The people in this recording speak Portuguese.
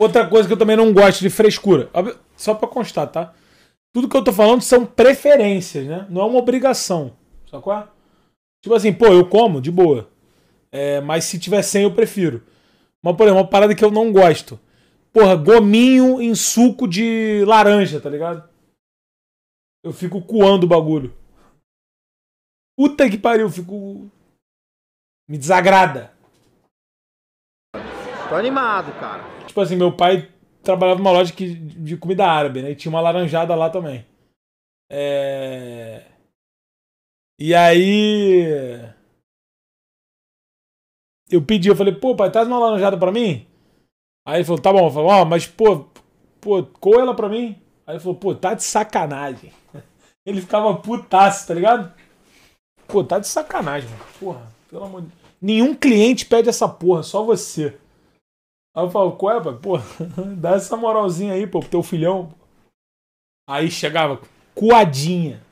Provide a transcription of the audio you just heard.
Outra coisa que eu também não gosto de frescura. Só pra constar, tá? Tudo que eu tô falando são preferências, né? Não é uma obrigação. Só qual Tipo assim, pô, eu como, de boa. É, mas se tiver sem, eu prefiro. Mas, por exemplo, uma parada que eu não gosto. Porra, gominho em suco de laranja, tá ligado? Eu fico coando o bagulho. Puta que pariu, fico. Me desagrada. Tô animado, cara tipo assim, meu pai trabalhava numa loja que, de comida árabe, né? E tinha uma laranjada lá também. É... E aí. Eu pedi, eu falei, pô, pai, traz uma laranjada pra mim? Aí ele falou, tá bom. Eu falei, ó, oh, mas, pô, pô, coa ela pra mim. Aí ele falou, pô, tá de sacanagem. Ele ficava putaço, tá ligado? Pô, tá de sacanagem, mano. Porra, pelo amor de Nenhum cliente pede essa porra, só você. Aí eu falo, qual é, pai? Pô, dá essa moralzinha aí, pô, pro teu filhão. Aí chegava, coadinha.